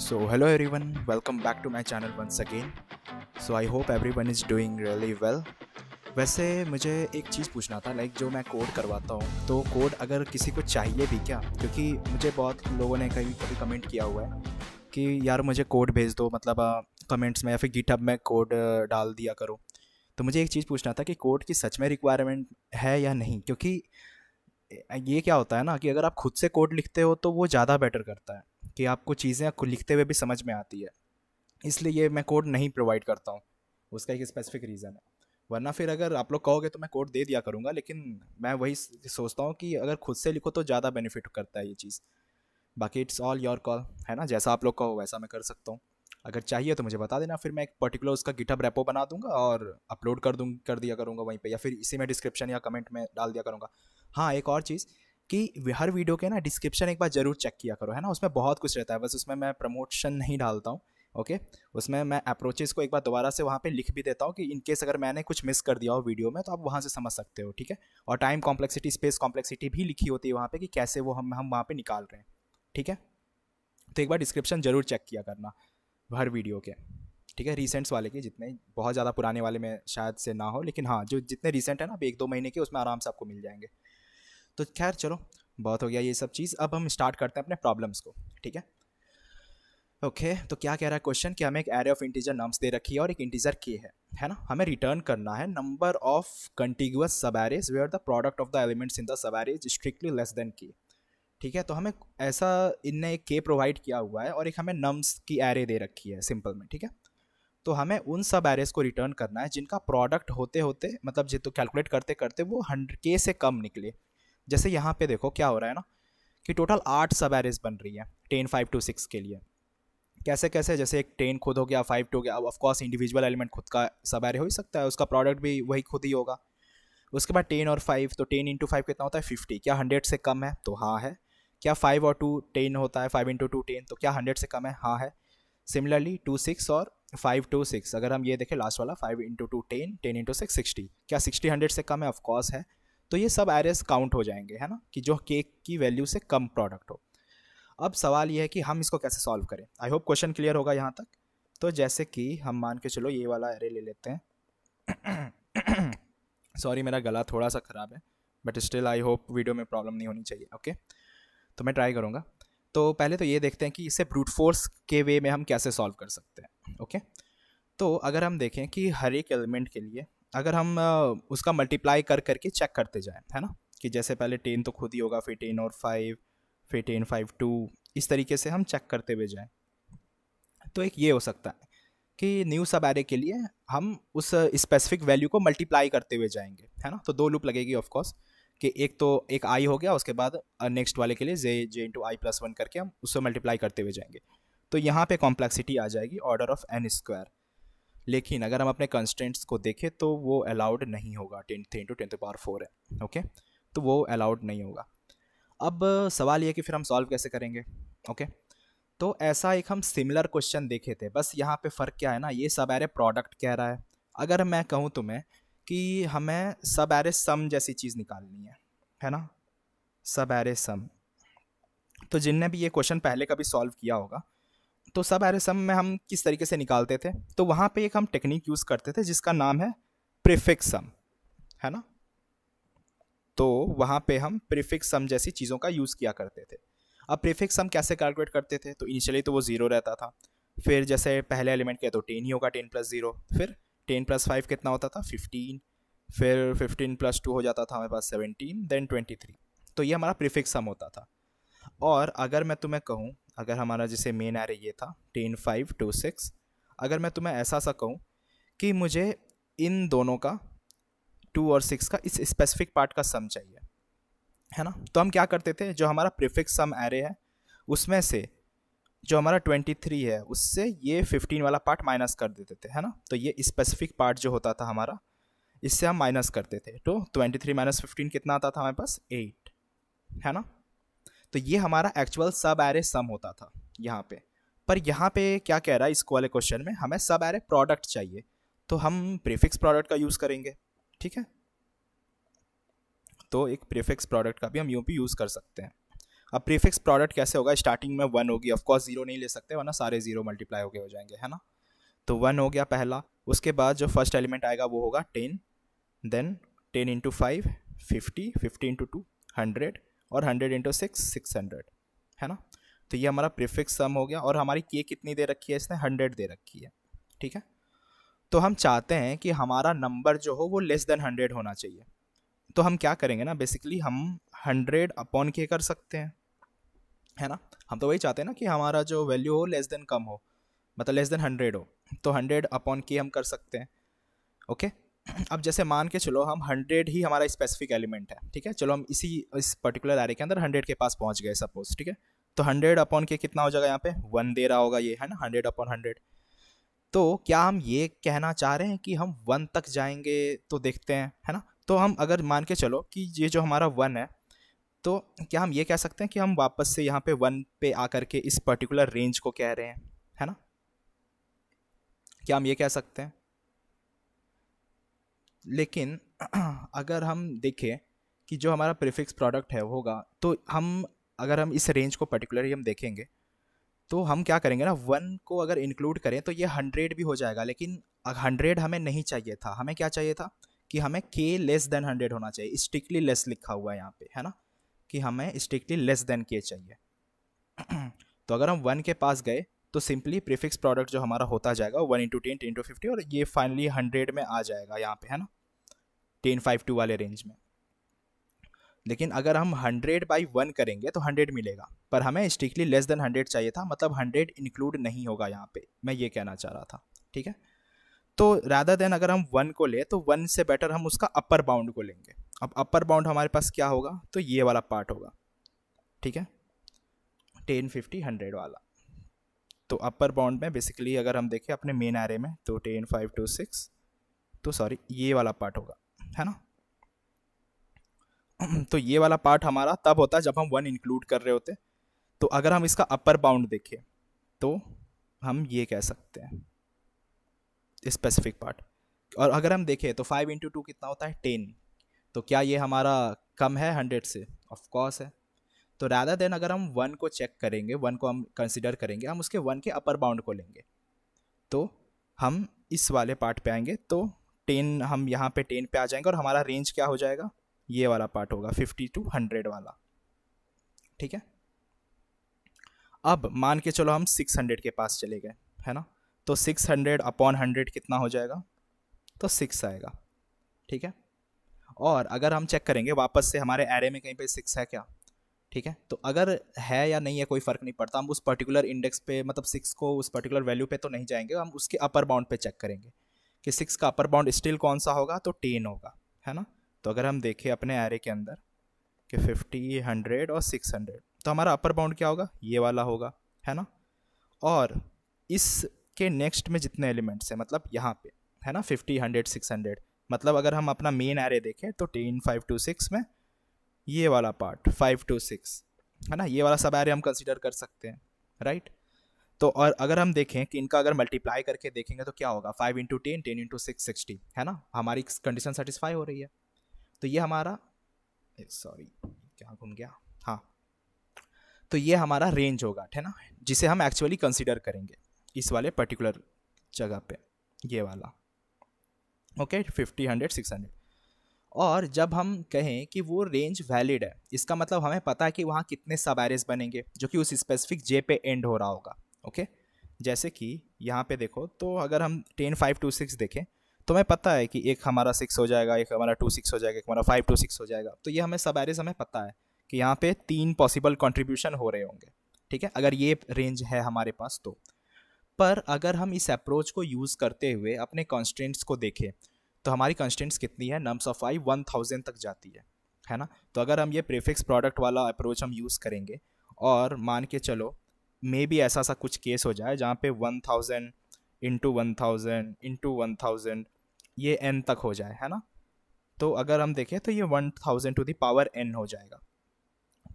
So everyone welcome back to my channel once again so I hope everyone is doing really well वैसे मुझे एक चीज़ पूछना था like जो मैं कोड करवाता हूँ तो कोड अगर किसी को चाहिए भी क्या क्योंकि मुझे बहुत लोगों ने कहीं कभी कमेंट किया हुआ है कि यार मुझे कोड भेज दो मतलब कमेंट्स में या फिर गीटअप में कोड डाल दिया करो तो मुझे एक चीज़ पूछना था कि कोड की सच में रिक्वायरमेंट है या नहीं क्योंकि ये क्या होता है ना कि अगर आप खुद से कोड लिखते हो तो वो ज़्यादा बेटर करता है कि आपको चीज़ें लिखते हुए भी समझ में आती है इसलिए ये मैं कोड नहीं प्रोवाइड करता हूँ उसका एक स्पेसिफिक रीज़न है वरना फिर अगर आप लोग कहोगे तो मैं कोड दे दिया करूँगा लेकिन मैं वही सोचता हूँ कि अगर खुद से लिखो तो ज़्यादा बेनिफिट करता है ये चीज़ बाकी इट्स ऑल योर कॉल है ना जैसा आप लोग कहो वैसा मैं कर सकता हूँ अगर चाहिए तो मुझे बता देना फिर मैं एक पर्टिकुलर उसका गिटअप रेपो बना दूंगा और अपलोड कर दूँ कर दिया करूँगा वहीं पे या फिर इसी में डिस्क्रिप्शन या कमेंट में डाल दिया करूँगा हाँ एक और चीज़ कि हर वीडियो के ना डिस्क्रिप्शन एक बार ज़रूर चेक किया करो है ना उसमें बहुत कुछ रहता है बस उसमें मैं प्रमोशन नहीं डालता हूँ ओके okay? उसमें मैं अप्रोचेज़ को एक बार दोबारा से वहाँ पे लिख भी देता हूँ कि इन केस अगर मैंने कुछ मिस कर दिया हो वीडियो में तो आप वहाँ से समझ सकते हो ठीक है और टाइम कॉम्प्लेक्सिटी स्पेस कॉम्प्लेक्सिटी भी लिखी होती है वहाँ पे कि कैसे वो हम हम वहाँ पे निकाल रहे हैं ठीक है तो एक बार डिस्क्रिप्शन ज़रूर चेक किया करना हर वीडियो के ठीक है रिसेंट्स वाले के जितने बहुत ज़्यादा पुराने वाले में शायद से ना हो लेकिन हाँ जो जितने रिसेंट है ना अब एक दो महीने के उसमें आराम से आपको मिल जाएंगे तो खैर चलो बहुत हो गया ये सब चीज़ अब हम स्टार्ट करते हैं अपने प्रॉब्लम्स को ठीक है ओके okay, तो क्या कह रहा है क्वेश्चन कि हमें एक एरे ऑफ इंटीजर नम्स दे रखी है और एक इंटीजर के है है ना हमें रिटर्न करना है number of contiguous subarrays we are the product of the elements in the subarrays strictly less than K ठीक है तो हमें ऐसा इनने एक के प्रोवाइड किया हुआ है और एक हमें नम्स की एरे दे रखी है सिंपल में ठीक है तो हमें उन सब एरेज को रिटर्न करना है जिनका प्रोडक्ट होते होते मतलब जितने कैलकुलेट करते करते वो हंड्रेड के से कम निकले जैसे यहाँ पे देखो क्या हो रहा है ना कि टोटल आठ सब एरेज बन रही है टेन फाइव टू सिक्स के लिए कैसे कैसे जैसे एक टेन खुद हो गया फाइव टू हो गया ऑफकोर्स इंडिविजुअल एलिमेंट खुद का सब एरे हो ही सकता है उसका प्रोडक्ट भी वही खुद ही होगा उसके बाद टेन और फाइव तो टेन इंटू फाइव कितना होता है फिफ्टी क्या हंड्रेड से कम है तो हाँ है क्या फाइव और टू टेन होता है फाइव इंटू टू टेन तो क्या हंड्रेड से कम है हाँ है सिमिलरली टू सिक्स और फाइव टू सिक्स अगर हम ये देखें लास्ट वाला five into two ten ten into six sixty क्या सिक्सटी हंड्रेड से कम है ऑफकोर्स है तो ये सब एरेज काउंट हो जाएंगे है ना कि जो केक की वैल्यू से कम प्रोडक्ट हो अब सवाल ये है कि हम इसको कैसे सॉल्व करें आई होप क्वेश्चन क्लियर होगा यहाँ तक तो जैसे कि हम मान के चलो ये वाला एरे ले लेते हैं सॉरी मेरा गला थोड़ा सा ख़राब है but still I hope video में प्रॉब्लम नहीं होनी चाहिए ओके तो मैं ट्राई करूँगा तो पहले तो ये देखते हैं कि इसे ब्रूट फोर्स के वे में हम कैसे सॉल्व कर सकते हैं ओके तो अगर हम देखें कि हर एक एलिमेंट के लिए अगर हम उसका मल्टीप्लाई कर करके चेक करते जाएँ है ना कि जैसे पहले टेन तो खुद ही होगा फिर टेन और फाइव फिर टेन फाइव टू इस तरीके से हम चेक करते हुए जाएँ तो एक ये हो सकता है कि न्यू सब एरे के लिए हम उस स्पेसिफिक वैल्यू को मल्टीप्लाई करते हुए जाएंगे है ना तो दो लूप लगेगी ऑफ कि एक तो एक आई हो गया उसके बाद नेक्स्ट वाले के लिए J J into I plus one करके हम उससे मल्टीप्लाई करते हुए जाएंगे तो यहाँ पे कॉम्प्लेक्सिटी आ जाएगी ऑर्डर ऑफ एन स्क्वायर लेकिन अगर हम अपने कंस्टेंट्स को देखें तो वो अलाउड नहीं होगा ten three into tenth power four है ओके तो वो अलाउड नहीं होगा अब सवाल ये कि फिर हम सॉल्व कैसे करेंगे ओके तो ऐसा एक हम सिमिलर क्वेश्चन देखे थे बस यहाँ पे फ़र्क क्या है ना ये सब एरे प्रोडक्ट कह रहा है अगर मैं कहूँ तुम्हें कि हमें सब एरे सम जैसी चीज़ निकालनी है है ना सब एरे सम तो जिनने भी ये क्वेश्चन पहले कभी सॉल्व किया होगा तो सब सम में हम किस तरीके से निकालते थे तो वहाँ पे एक हम टेक्निक यूज़ करते थे जिसका नाम है प्रिफिक्स सम है ना तो वहाँ पे हम प्रिफिक्स सम जैसी चीज़ों का यूज़ किया करते थे अब प्रिफिक्स सम कैसे कैलकुलेट करते थे तो इनिशियली तो वो ज़ीरो रहता था फिर जैसे पहले एलिमेंट किया तो टेन ही होगा टेन प्लस ज़ीरो फिर टेन प्लस फाइव कितना होता था फिफ्टीन फिर फिफ्टीन प्लस टू हो जाता था हमारे पास सेवनटीन देन ट्वेंटी थ्री तो ये हमारा प्रिफिक्स सम होता था और अगर मैं तुम्हें कहूँ अगर हमारा जैसे मेन एरे ये था टेन फाइव टू सिक्स अगर मैं तुम्हें ऐसा सा कहूँ कि मुझे इन दोनों का टू और सिक्स का इस स्पेसिफिक पार्ट का सम चाहिए है ना तो हम क्या करते थे जो हमारा प्रिफिक्स सम एरे है उसमें से जो हमारा ट्वेंटी थ्री है उससे ये फिफ्टीन वाला पार्ट माइनस कर देते थे है ना तो ये स्पेसिफिक पार्ट जो होता था हमारा इससे हम माइनस करते थे तो ट्वेंटी थ्री माइनस फिफ्टीन कितना आता था हमारे पास एट है ना तो ये हमारा एक्चुअल सब एरे सम होता था यहाँ पे पर यहाँ पे क्या कह रहा है इसको वाले क्वेश्चन में हमें सब एरे प्रोडक्ट चाहिए तो हम प्रीफिक्स प्रोडक्ट का यूज़ करेंगे ठीक है तो एक प्रीफिक्स प्रोडक्ट का भी हम यू पी यूज़ कर सकते हैं अब प्रीफिक्स प्रोडक्ट कैसे होगा स्टार्टिंग में वन होगी ऑफकोर्स जीरो नहीं ले सकते वरना सारे जीरो मल्टीप्लाई हो गए हो जाएंगे है ना तो वन हो गया पहला उसके बाद जो फर्स्ट एलिमेंट आएगा वो होगा ten then ten into five fifty fifty into two hundred और hundred into six six hundred है ना तो ये हमारा प्रिफिक्स सम हो गया और हमारी के कितनी दे रखी है इसने हंड्रेड दे रखी है ठीक है तो हम चाहते हैं कि हमारा नंबर जो हो वो लेस देन हंड्रेड होना चाहिए तो हम क्या करेंगे ना बेसिकली हम हंड्रेड अपॉन के कर सकते हैं है ना हम तो वही चाहते हैं ना कि हमारा जो वैल्यू हो लेस देन कम हो मतलब लेस देन हंड्रेड हो तो हंड्रेड अपॉन के हम कर सकते हैं ओके अब जैसे मान के चलो हम हंड्रेड ही हमारा स्पेसिफिक एलिमेंट है ठीक है चलो हम इसी इस पर्टिकुलर एरे के अंदर हंड्रेड के पास पहुंच गए सपोज ठीक है तो हंड्रेड अपॉन के कितना हो जाएगा यहाँ पे वन दे रहा होगा ये है ना हंड्रेड अपॉन हंड्रेड तो क्या हम ये कहना चाह रहे हैं कि हम वन तक जाएंगे तो देखते हैं है ना तो हम अगर मान के चलो कि ये जो हमारा वन है तो क्या हम ये कह सकते हैं कि हम वापस से यहाँ पे वन पे आकर के इस पर्टिकुलर रेंज को कह रहे हैं है ना क्या हम ये कह सकते हैं लेकिन अगर हम देखें कि जो हमारा प्रीफिक्स प्रोडक्ट है होगा तो हम अगर हम इस रेंज को पर्टिकुलरली हम देखेंगे तो हम क्या करेंगे ना वन को अगर इंक्लूड करें तो ये हंड्रेड भी हो जाएगा लेकिन हंड्रेड हमें नहीं चाहिए था हमें क्या चाहिए था कि हमें के लेस देन हंड्रेड होना चाहिए स्ट्रिक्टली लेस लिखा हुआ है यहाँ पे है ना कि हमें स्ट्रिक्टली लेस देन के चाहिए तो अगर हम वन के पास गए तो सिंपली प्रीफिक्स प्रोडक्ट जो हमारा होता जाएगा one into ten ten two fifty और ये फाइनली हंड्रेड में आ जाएगा यहाँ पे है ना टेन फाइव टू वाले रेंज में लेकिन अगर हम हंड्रेड बाई वन करेंगे तो हंड्रेड मिलेगा पर हमें स्ट्रिक्टली लेस देन हंड्रेड चाहिए था मतलब हंड्रेड इंक्लूड नहीं होगा यहाँ पे मैं ये कहना चाह रहा था ठीक है तो राधा देन अगर हम वन को ले तो वन से बेटर हम उसका अपर बाउंड को लेंगे अब अपर बाउंड हमारे पास क्या होगा तो ये वाला पार्ट होगा ठीक है टेन फिफ्टी हंड्रेड वाला तो अपर बाउंड में बेसिकली अगर हम देखें अपने मेन एरे में तो टेन फाइव टू सिक्स तो सॉरी ये वाला पार्ट होगा है ना तो ये वाला पार्ट हमारा तब होता है जब हम वन इंक्लूड कर रहे होते तो अगर हम इसका अपर बाउंड देखें तो हम ये कह सकते हैं स्पेसिफिक पार्ट और अगर हम देखें तो फाइव इंटू टू कितना होता है टेन तो क्या ये हमारा कम है हंड्रेड से ऑफकोर्स है तो राधा देन अगर हम वन को चेक करेंगे वन को हम कंसिडर करेंगे हम उसके वन के अपर बाउंड को लेंगे तो हम इस वाले पार्ट पे आएंगे तो टेन हम यहाँ पे टेन पे आ जाएंगे और हमारा रेंज क्या हो जाएगा ये वाला पार्ट होगा फिफ्टी टू हंड्रेड वाला ठीक है अब मान के चलो हम सिक्स हंड्रेड के पास चले गए है ना तो सिक्स हंड्रेड अपॉन हंड्रेड कितना हो जाएगा तो सिक्स आएगा ठीक है और अगर हम चेक करेंगे वापस से हमारे एरे में कहीं पे सिक्स है क्या ठीक है तो अगर है या नहीं है कोई फ़र्क नहीं पड़ता हम उस पर्टिकुलर इंडेक्स पे मतलब सिक्स को उस पर्टिकुलर वैल्यू पे तो नहीं जाएंगे हम उसके अपर बाउंड पे चेक करेंगे कि सिक्स का अपर बाउंड स्टिल कौन सा होगा तो टेन होगा है ना तो अगर हम देखें अपने एरे के अंदर कि फिफ्टी हंड्रेड और सिक्स हंड्रेड तो हमारा अपर बाउंड क्या होगा ये वाला होगा है ना और इसके नेक्स्ट में जितने एलिमेंट्स हैं मतलब यहाँ पे है ना फिफ्टी हंड्रेड सिक्स हंड्रेड मतलब अगर हम अपना मेन एरे देखें तो टेन फाइव टू सिक्स में ये वाला पार्ट फाइव टू सिक्स है ना ये वाला सब एरिया हम कंसिडर कर सकते हैं राइट तो और अगर हम देखें कि इनका अगर मल्टीप्लाई करके देखेंगे तो क्या होगा five into ten ten into six sixty है ना हमारी कंडीशन सेटिस्फाई हो रही है तो ये हमारा सॉरी क्या घूम गया हाँ तो ये हमारा रेंज होगा है ना जिसे हम एक्चुअली कंसिडर करेंगे इस वाले पर्टिकुलर जगह पे ये वाला okay fifty hundred six hundred और जब हम कहें कि वो रेंज वैलिड है इसका मतलब हमें पता है कि वहाँ कितने सब एरेज बनेंगे जो कि उस स्पेसिफिक जे पे एंड हो रहा होगा ओके जैसे कि यहाँ पे देखो तो अगर हम टेन फाइव टू सिक्स देखें तो हमें पता है कि एक हमारा सिक्स हो जाएगा एक हमारा टू सिक्स हो जाएगा एक हमारा फाइव टू सिक्स हो जाएगा तो ये हमें सब एरेज हमें पता है कि यहाँ पे तीन पॉसिबल कॉन्ट्रीब्यूशन हो रहे होंगे ठीक है अगर ये रेंज है हमारे पास तो पर अगर हम इस अप्रोच को यूज़ करते हुए अपने कॉन्स्टेंट्स को देखें तो हमारी कंस्टेंट्स कितनी है nums of I one thousand तक जाती है है ना तो अगर हम ये प्रेफिक्स प्रोडक्ट वाला अप्रोच हम यूज़ करेंगे और मान के चलो मे भी ऐसा सा कुछ केस हो जाए जहाँ पे one thousand into one thousand into one thousand ये एन तक हो जाए है ना तो अगर हम देखें तो ये one thousand to the power N हो जाएगा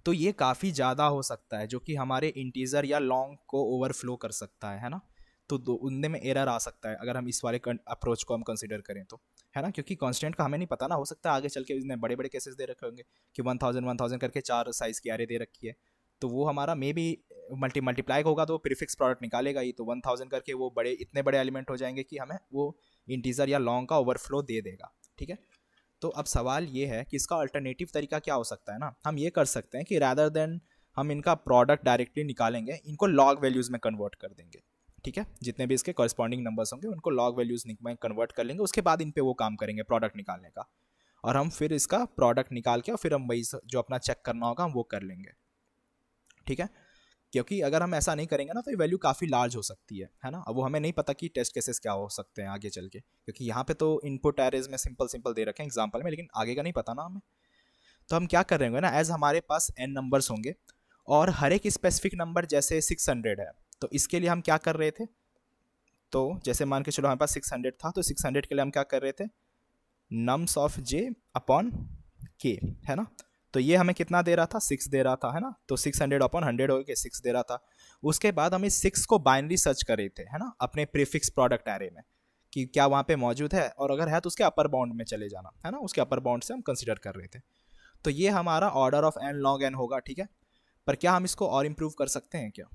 तो ये काफ़ी ज़्यादा हो सकता है जो कि हमारे इंटीज़र या लॉन्ग को ओवरफ्लो कर सकता है है ना तो उनमें एरर आ सकता है अगर हम इस वाले अप्रोच को हम कंसिडर करें तो है ना क्योंकि कॉन्स्टेंट का हमें नहीं पता ना हो सकता है आगे चल के इसने बड़े बड़े केसेस दे रखे होंगे कि वन थाउजेंड वन थाउजेंड करके चार साइज़ की आरे दे रखी है तो वो हमारा मे बी मल्टी मल्टीप्लाई होगा तो प्रीफिक्स प्रोडक्ट निकालेगा ही तो वन थाउजेंड करके वो बड़े इतने बड़े एलिमेंट हो जाएंगे कि हमें वो इंटीजर या लॉन्ग का ओवरफ्लो दे देगा ठीक है तो अब सवाल ये है कि इसका अल्टरनेटिव तरीका क्या हो सकता है ना हम ये कर सकते हैं कि रैदर देन हम इनका प्रोडक्ट डायरेक्टली निकालेंगे इनको लॉग वैल्यूज़ में कन्वर्ट कर देंगे ठीक है जितने भी इसके कॉरस्पॉन्डिंग नंबर्स होंगे उनको लॉग वैल्यूज़ में कन्वर्ट कर लेंगे उसके बाद इन पर वो काम करेंगे प्रोडक्ट निकालने का और हम फिर इसका प्रोडक्ट निकाल के और फिर हम वही जो अपना चेक करना होगा हम वो कर लेंगे ठीक है क्योंकि अगर हम ऐसा नहीं करेंगे ना तो ये वैल्यू काफ़ी लार्ज हो सकती है है ना अब वो हमें नहीं पता कि टेस्ट केसेस क्या हो सकते हैं आगे चल के क्योंकि यहाँ पे तो इनपुट एरेज में सिंपल सिंपल दे रखे हैं एग्जाम्पल में लेकिन आगे का नहीं पता ना हमें तो हम क्या कर रहे होंगे ना एज हमारे पास एन नंबर्स होंगे और हर एक स्पेसिफिक नंबर जैसे सिक्स हंड्रेड है तो इसके लिए हम क्या कर रहे थे तो जैसे मान के चलो हमारे पास सिक्स हंड्रेड था तो सिक्स हंड्रेड के लिए हम क्या कर रहे थे नम्स ऑफ जे अपॉन के है ना तो ये हमें कितना दे रहा था सिक्स दे रहा था है ना तो सिक्स हंड्रेड अपॉन हंड्रेड हो गया सिक्स दे रहा था उसके बाद हम इस सिक्स को बाइनरी सर्च कर रहे थे है ना अपने प्रीफिक्स प्रोडक्ट एरे में कि क्या वहाँ पे मौजूद है और अगर है तो उसके अपर बाउंड में चले जाना है ना उसके अपर बाउंड से हम कंसिडर कर रहे थे तो ये हमारा order of N log N होगा ठीक है पर क्या हम इसको और इम्प्रूव कर सकते हैं क्या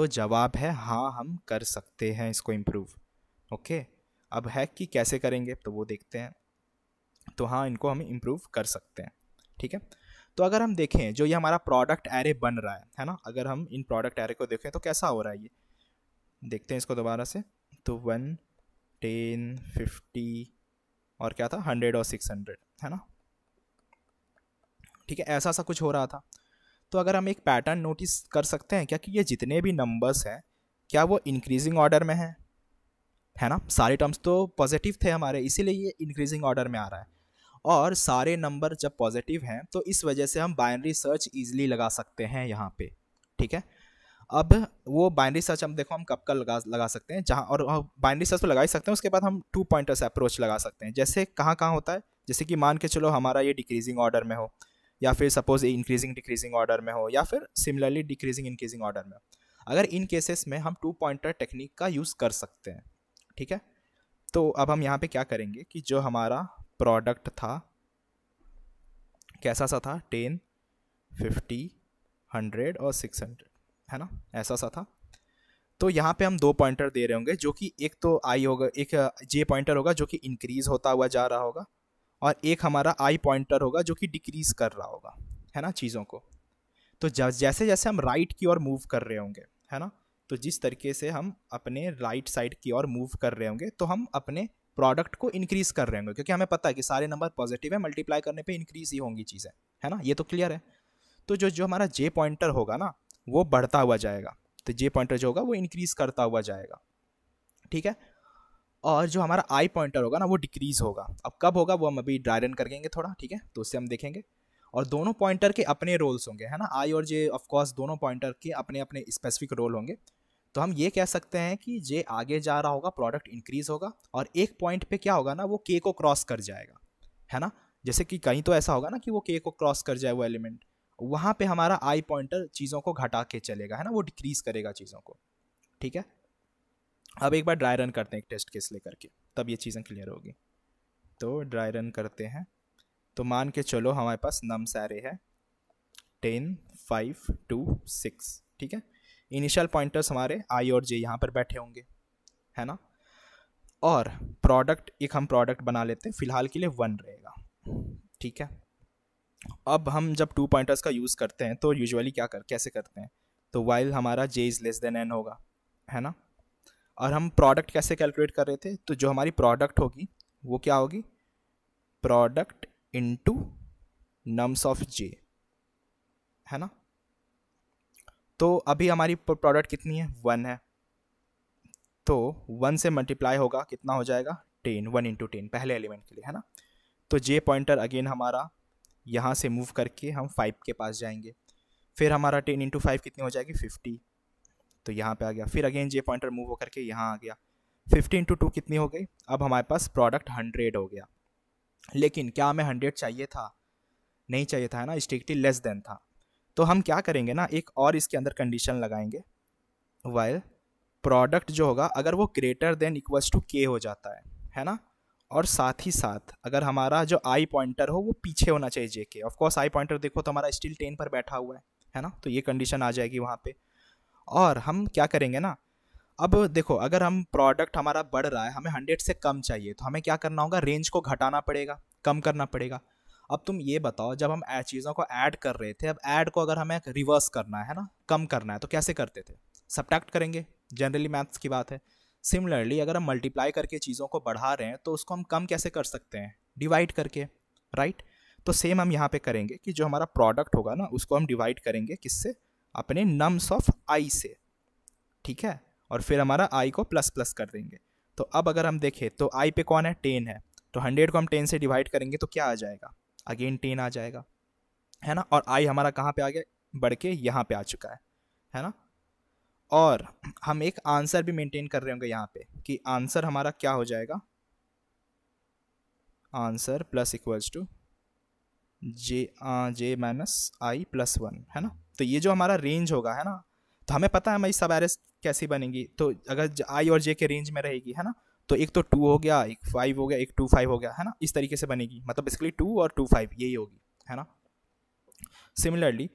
तो जवाब है हाँ हम कर सकते हैं इसको इम्प्रूव ओके अब है कि कैसे करेंगे तो वो देखते हैं तो हाँ इनको हम इम्प्रूव कर सकते हैं ठीक है तो अगर हम देखें जो ये हमारा प्रोडक्ट एरे बन रहा है है ना अगर हम इन प्रोडक्ट एरे को देखें तो कैसा हो रहा है ये देखते हैं इसको दोबारा से तो वन टेन फिफ्टी और क्या था हंड्रेड और सिक्स हंड्रेड है ना ठीक है ऐसा सा कुछ हो रहा था तो अगर हम एक पैटर्न नोटिस कर सकते हैं क्या कि ये जितने भी नंबर्स हैं क्या वो इंक्रीजिंग ऑर्डर में हैं है ना सारे टर्म्स तो पॉजिटिव थे हमारे इसीलिए ये इंक्रीजिंग ऑर्डर में आ रहा है और सारे नंबर जब पॉजिटिव हैं तो इस वजह से हम बाइनरी सर्च ईजिली लगा सकते हैं यहाँ पे ठीक है अब वो बाइनरी सर्च हम देखो हम कब का लगा लगा सकते हैं जहाँ और बाइनरी सर्च तो लगा ही सकते हैं उसके बाद हम टू पॉइंटर्स अप्रोच लगा सकते हैं जैसे कहाँ कहाँ होता है जैसे कि मान के चलो हमारा ये डिक्रीजिंग ऑर्डर में हो या फिर सपोज इंक्रीजिंग डिक्रीजिंग ऑर्डर में हो या फिर सिमिलरली डिक्रीजिंग इंक्रीजिंग ऑर्डर में अगर इन केसेस में हम टू पॉइंटर टेक्निक का यूज़ कर सकते हैं ठीक है तो अब हम यहाँ पे क्या करेंगे कि जो हमारा प्रोडक्ट था कैसा सा था टेन फिफ्टी हंड्रेड और सिक्स हंड्रेड है ना ऐसा सा था तो यहाँ पे हम दो पॉइंटर दे रहे होंगे जो कि एक तो आई होगा एक जे पॉइंटर होगा जो कि इंक्रीज़ होता हुआ जा रहा होगा और एक हमारा आई पॉइंटर होगा जो कि डिक्रीज़ कर रहा होगा है ना चीज़ों को तो जैसे जैसे हम राइट की ओर मूव कर रहे होंगे है ना तो जिस तरीके से हम अपने राइट साइड की ओर मूव कर रहे होंगे तो हम अपने प्रोडक्ट को इंक्रीज़ कर रहे होंगे क्योंकि हमें पता है कि सारे नंबर पॉजिटिव है मल्टीप्लाई करने पे इंक्रीज़ ही होंगी चीज़ें है ना ये तो क्लियर है तो जो जो हमारा जे पॉइंटर होगा ना वो बढ़ता हुआ जाएगा तो जे पॉइंटर जो होगा वो इंक्रीज़ करता हुआ जाएगा ठीक है और जो हमारा आई पॉइंटर होगा ना वो डिक्रीज़ होगा अब कब होगा वो हम अभी ड्राई रन करेंगे थोड़ा ठीक है तो उससे हम देखेंगे और दोनों पॉइंटर के अपने रोल्स होंगे है ना आई और जे ऑफकोर्स दोनों पॉइंटर के अपने अपने स्पेसिफिक रोल होंगे तो हम ये कह सकते हैं कि जे आगे जा रहा होगा प्रोडक्ट इंक्रीज़ होगा और एक पॉइंट पे क्या होगा ना वो के को क्रॉस कर जाएगा है ना जैसे कि कहीं तो ऐसा होगा ना कि वो के को क्रॉस कर जाए वो एलिमेंट वहाँ पे हमारा आई पॉइंटर चीज़ों को घटा के चलेगा है ना वो डिक्रीज़ करेगा चीज़ों को ठीक है अब एक बार ड्राई रन करते हैं एक टेस्ट केस लेकर के तब ये चीज़ें क्लियर होगी तो ड्राई रन करते हैं तो मान के चलो हमारे पास नम सारे है टेन फाइव टू सिक्स ठीक है इनिशियल पॉइंटर्स हमारे आई और जे यहाँ पर बैठे होंगे है ना और प्रोडक्ट एक हम प्रोडक्ट बना लेते हैं फ़िलहाल के लिए वन रहेगा ठीक है अब हम जब टू पॉइंटर्स का यूज़ करते हैं तो यूजुअली क्या कर कैसे करते हैं तो वाइल हमारा J is less than N होगा है ना और हम प्रोडक्ट कैसे कैलकुलेट कर रहे थे तो जो हमारी प्रोडक्ट होगी वो क्या होगी product into nums of J है ना तो अभी हमारी प्रोडक्ट कितनी है वन है तो वन से मल्टीप्लाई होगा कितना हो जाएगा टेन वन इंटू टेन पहले एलिमेंट के लिए है ना तो जे पॉइंटर अगेन हमारा यहाँ से मूव करके हम फाइव के पास जाएंगे फिर हमारा टेन इंटू फाइव कितनी हो जाएगी फिफ्टी तो यहाँ पे आ गया फिर अगेन जे पॉइंटर मूव होकर के यहाँ आ गया फिफ्टीन टू टू कितनी हो गई अब हमारे पास प्रोडक्ट हंड्रेड हो गया लेकिन क्या हमें हंड्रेड चाहिए था नहीं चाहिए था है ना स्ट्रिक्टी लेस देन था तो हम क्या करेंगे ना एक और इसके अंदर कंडीशन लगाएंगे वायर प्रोडक्ट जो होगा अगर वो ग्रेटर देन इक्वल्स टू के हो जाता है है ना और साथ ही साथ अगर हमारा जो आई पॉइंटर हो वो पीछे होना चाहिए जे के ऑफकोर्स आई पॉइंटर देखो तो हमारा स्टिल टेन पर बैठा हुआ है है ना तो ये कंडीशन आ जाएगी वहाँ पे और हम क्या करेंगे ना अब देखो अगर हम प्रोडक्ट हमारा बढ़ रहा है हमें हंड्रेड से कम चाहिए तो हमें क्या करना होगा रेंज को घटाना पड़ेगा कम करना पड़ेगा अब तुम ये बताओ जब हम चीज़ों को ऐड कर रहे थे अब ऐड को अगर हमें रिवर्स करना है ना कम करना है तो कैसे करते थे सब्टैक्ट करेंगे जनरली मैथ्स की बात है सिमिलरली अगर हम मल्टीप्लाई करके चीज़ों को बढ़ा रहे हैं तो उसको हम कम कैसे कर सकते हैं डिवाइड करके राइट right? तो सेम हम यहाँ पे करेंगे कि जो हमारा प्रोडक्ट होगा ना उसको हम डिवाइड करेंगे किससे अपने नम्स ऑफ आई से ठीक है और फिर हमारा आई को प्लस प्लस कर देंगे तो अब अगर हम देखें तो आई पे कौन है टेन है तो हंड्रेड को हम टेन से डिवाइड करेंगे तो क्या आ जाएगा अगेन टेन आ जाएगा है ना और आई हमारा कहाँ पे आ गया बढ़ के यहाँ पे आ चुका है है ना और हम एक आंसर भी मेंटेन कर रहे होंगे यहाँ पे कि आंसर हमारा क्या हो जाएगा answer plus equals to J J minus I plus one है ना तो ये जो हमारा रेंज होगा है ना तो हमें पता है हमारी सब एरेस कैसी बनेगी तो अगर आई और जे के रेंज में रहेगी है ना तो एक तो टू हो गया एक फाइव हो गया एक टू फाइव हो गया है ना इस तरीके से बनेगी मतलब बेसिकली टू और टू फाइव यही होगी है ना सिमिलरली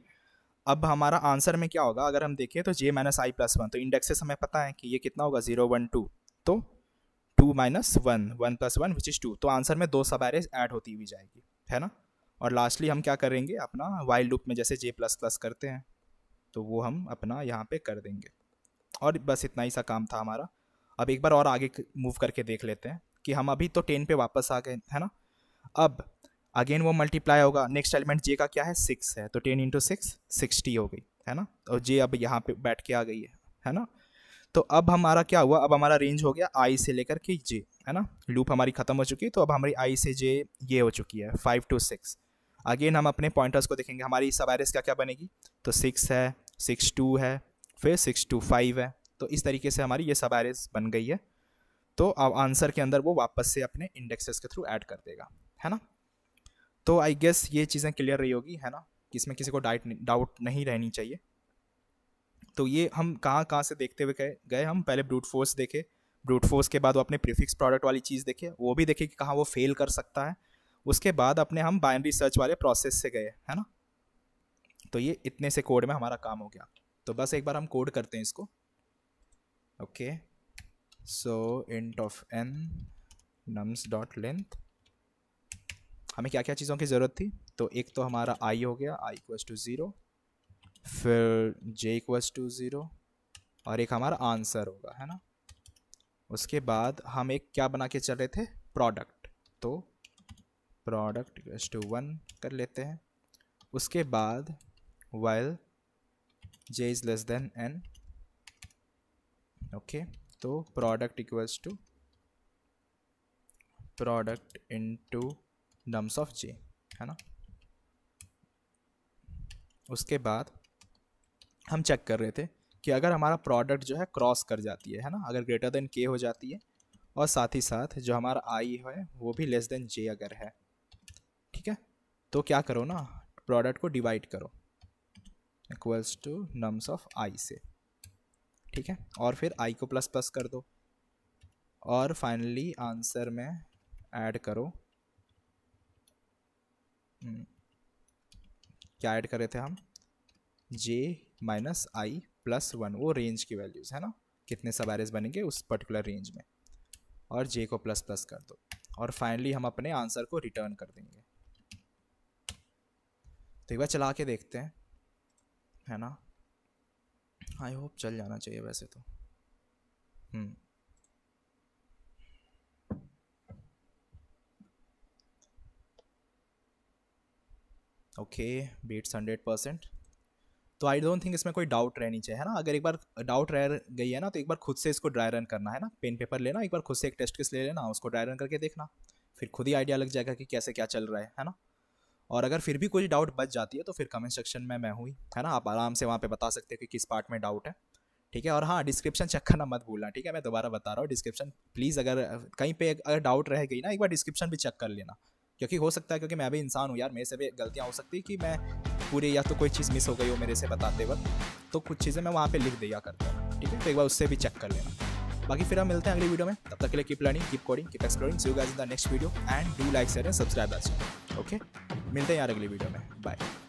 अब हमारा आंसर में क्या होगा अगर हम देखें तो J minus I plus one तो इंडेक्सेस हमें पता है कि ये कितना होगा जीरो वन टू तो two minus one one plus one which is two तो आंसर में दो सब एरेज ऐड होती हुई जाएगी है ना और लास्टली हम क्या करेंगे अपना वाइल लूप में जैसे जे प्लस प्लस करते हैं तो वो हम अपना यहाँ पे कर देंगे और बस इतना ही सा काम था हमारा अब एक बार और आगे मूव करके देख लेते हैं कि हम अभी तो टेन पे वापस आ गए है ना अब अगेन वो मल्टीप्लाई होगा नेक्स्ट एलिमेंट जे का क्या है सिक्स है तो टेन इंटू सिक्स सिक्सटी हो गई है ना और जे अब यहाँ पे बैठ के आ गई है है ना तो अब हमारा क्या हुआ अब हमारा रेंज हो गया आई से लेकर के जे है ना लूप हमारी ख़त्म हो चुकी है तो अब हमारी आई से जे ये हो चुकी है फाइव टू सिक्स अगेन हम अपने पॉइंटर्स को देखेंगे हमारी सब एरेस क्या क्या बनेगी तो सिक्स है सिक्स टू है फिर सिक्स टू फाइव है तो इस तरीके से हमारी ये सब एरेस बन गई है तो अब आंसर के अंदर वो वापस से अपने इंडेक्सेस के थ्रू ऐड कर देगा है ना तो आई गेस ये चीज़ें क्लियर रही होगी है ना कि इसमें किसी को डाइट डाउट नहीं रहनी चाहिए तो ये हम कहाँ कहाँ से देखते हुए गए गए हम पहले ब्रूट फोर्स देखे ब्रूट फोर्स के बाद वो अपने प्रीफिक्स प्रोडक्ट वाली चीज़ देखे वो भी देखे कि कहाँ वो फेल कर सकता है उसके बाद अपने हम बाइनरी सर्च वाले प्रोसेस से गए है ना तो ये इतने से कोड में हमारा काम हो गया तो बस एक बार हम कोड करते हैं इसको okay so int of N nums dot length हमें क्या क्या चीज़ों की ज़रूरत थी तो एक तो हमारा आई हो गया आई इक्वस टू ज़ीरो फिर जे इक्वस टू ज़ीरो और एक हमारा आंसर होगा है ना उसके बाद हम एक क्या बना के चल रहे थे प्रोडक्ट तो प्रोडक्ट इक्वल्स टू वन कर लेते हैं उसके बाद while J is less than N okay तो product equals to product into nums of J है ना उसके बाद हम चेक कर रहे थे कि अगर हमारा प्रोडक्ट जो है क्रॉस कर जाती है है ना अगर ग्रेटर देन के हो जाती है और साथ ही साथ जो हमारा आई है वो भी लेस देन जे अगर है ठीक है तो क्या करो ना प्रोडक्ट को डिवाइड करो equals to nums of I से ठीक है और फिर आई को प्लस प्लस कर दो और फाइनली आंसर में ऐड करो हम्म। क्या ऐड कर रहे थे हम J minus I plus one वो रेंज की वैल्यूज़ है ना कितने सब एरेज बनेंगे उस पर्टिकुलर रेंज में और जे को प्लस प्लस कर दो और फाइनली हम अपने आंसर को रिटर्न कर देंगे तो एक बार चला के देखते हैं है ना आई होप चल जाना चाहिए वैसे तो hmm okay beats hundred percent तो आई डोंट थिंक इसमें कोई डाउट रहनी चाहिए है ना अगर एक बार डाउट रह गई है ना तो एक बार खुद से इसको ड्राई रन करना है ना पेन पेपर लेना एक बार खुद से एक टेस्ट किस ले लेना उसको ड्राई रन करके देखना फिर खुद ही आइडिया लग जाएगा कि कैसे क्या चल रहा है है ना और अगर फिर भी कोई डाउट बच जाती है तो फिर कमेंट सेक्शन में मैं हुई है ना आप आराम से वहाँ पे बता सकते हो कि किस पार्ट में डाउट है ठीक है और हाँ डिस्क्रिप्शन चेक करना मत भूलना ठीक है मैं दोबारा बता रहा हूँ डिस्क्रिप्शन प्लीज़ अगर कहीं पे अगर डाउट रह गई ना एक बार डिस्क्रिप्शन भी चेक कर लेना क्योंकि हो सकता है क्योंकि मैं भी इंसान हूँ यार मेरे से भी गलतियाँ हो सकती है कि मैं पूरे या तो कोई चीज़ मिस हो गई हो मेरे से बताते वक्त तो कुछ चीज़ें मैं वहाँ पर लिख दिया करता हूँ ठीक है तो एक बार उससे भी चेक कर लेना बाकी फिर हम मिलते हैं अगली वीडियो में तब तक के लिए keep learning keep coding keep exploring see you guys in the next video and do like share and subscribe okay मिलते हैं यार अगली वीडियो में बाय